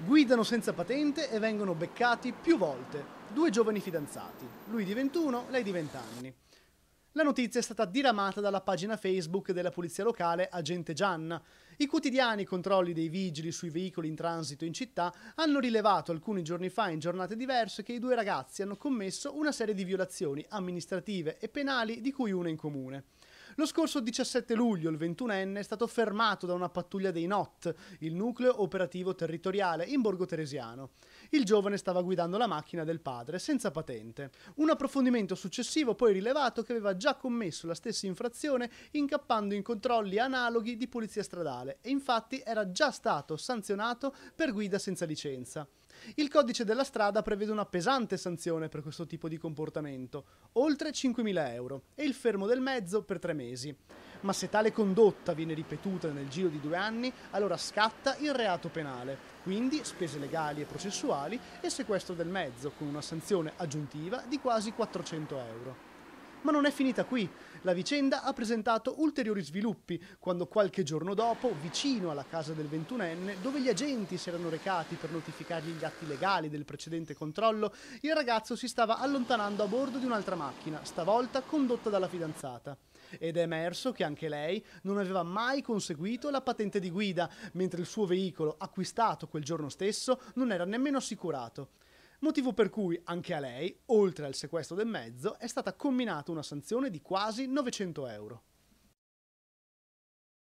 Guidano senza patente e vengono beccati più volte. Due giovani fidanzati, lui di 21, lei di 20 anni. La notizia è stata diramata dalla pagina Facebook della polizia locale Agente Gianna. I quotidiani controlli dei vigili sui veicoli in transito in città hanno rilevato alcuni giorni fa in giornate diverse che i due ragazzi hanno commesso una serie di violazioni amministrative e penali di cui una in comune. Lo scorso 17 luglio il 21enne è stato fermato da una pattuglia dei NOT, il nucleo operativo territoriale, in Borgo Teresiano. Il giovane stava guidando la macchina del padre, senza patente. Un approfondimento successivo poi rilevato che aveva già commesso la stessa infrazione incappando in controlli analoghi di polizia stradale e infatti era già stato sanzionato per guida senza licenza. Il codice della strada prevede una pesante sanzione per questo tipo di comportamento, oltre 5.000 euro, e il fermo del mezzo per tre mesi. Ma se tale condotta viene ripetuta nel giro di due anni, allora scatta il reato penale, quindi spese legali e processuali e sequestro del mezzo, con una sanzione aggiuntiva di quasi 400 euro. Ma non è finita qui. La vicenda ha presentato ulteriori sviluppi quando qualche giorno dopo, vicino alla casa del 21enne, dove gli agenti si erano recati per notificargli gli atti legali del precedente controllo, il ragazzo si stava allontanando a bordo di un'altra macchina, stavolta condotta dalla fidanzata. Ed è emerso che anche lei non aveva mai conseguito la patente di guida, mentre il suo veicolo, acquistato quel giorno stesso, non era nemmeno assicurato. Motivo per cui anche a lei, oltre al sequestro del mezzo, è stata comminata una sanzione di quasi 900 euro.